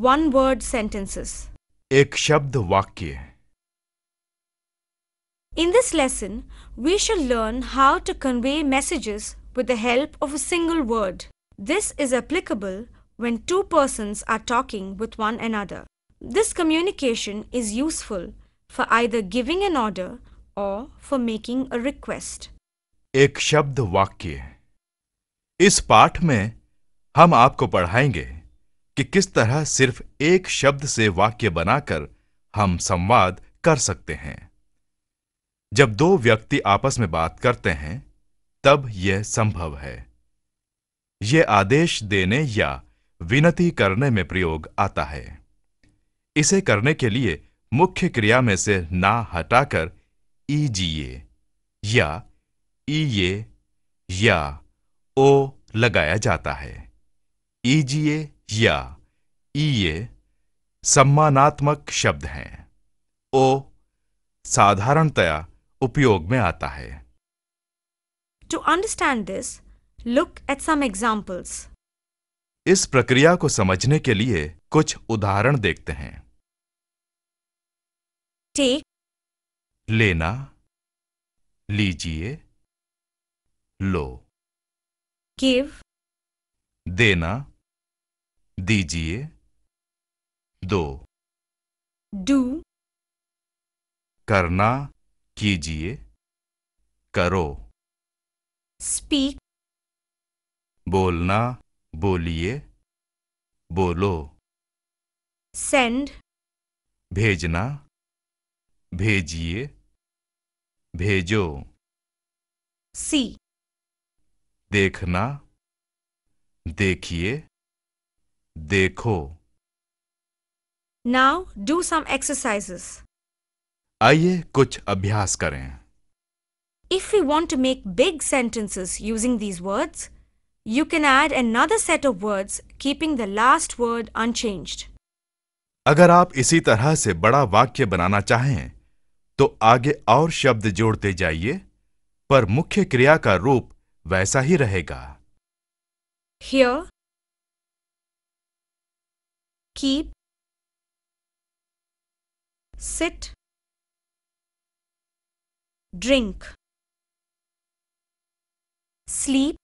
one word sentences. Ek Shabd In this lesson, we shall learn how to convey messages with the help of a single word. This is applicable when two persons are talking with one another. This communication is useful for either giving an order or for making a request. एक शब्द वाक्य इस पाठ में हम कि किस तरह सिर्फ एक शब्द से वाक्य बनाकर हम संवाद कर सकते हैं जब दो व्यक्ति आपस में बात करते हैं तब यह संभव है यह आदेश देने या विनती करने में प्रयोग आता है इसे करने के लिए मुख्य क्रिया में से ना हटाकर ए या ए या ओ लगाया जाता है ए या ईए सम्मानात्मक शब्द हैं ओ साधारणतया उपयोग में आता है to understand this look at some examples इस प्रक्रिया को समझने के लिए कुछ उदाहरण देखते हैं टेक लेना लीजिए लो गिव देना दीजिए दो डू करना कीजिए करो स्पीक बोलना बोलिए बोलो सेंड भेजना भेजिए भेजो सी देखना देखिए देखो नाउ डू सम एक्सरसाइजेस आइए कुछ अभ्यास करें if you want to make big sentences using these words you can add another set of words keeping the last word unchanged अगर आप इसी तरह से बड़ा वाक्य बनाना चाहें तो आगे और शब्द जोड़ते जाइए पर मुख्य क्रिया का रूप वैसा ही रहेगा here keep sit drink sleep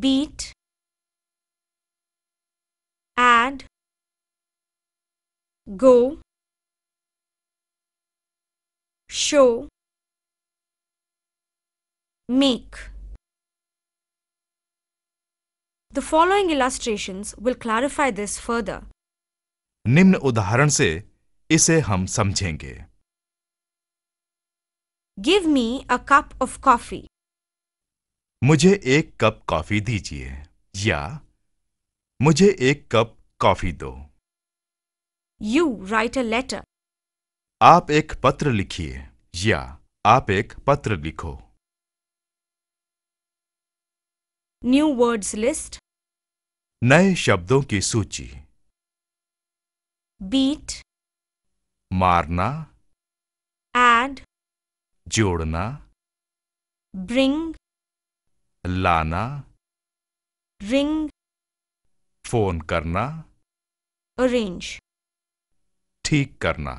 beat add go show make The following illustrations will clarify this further. निम्न उदाहरण से इसे हम समझेंगे Give me a cup of coffee. मुझे एक कप कॉफी दीजिए या मुझे एक कप कॉफी दो You write a letter. आप एक पत्र लिखिए या आप एक पत्र लिखो New words list. नए शब्दों की सूची बीट मारना एड जोड़ना ब्रिंग लाना रिंग फोन करना अरेंज ठीक करना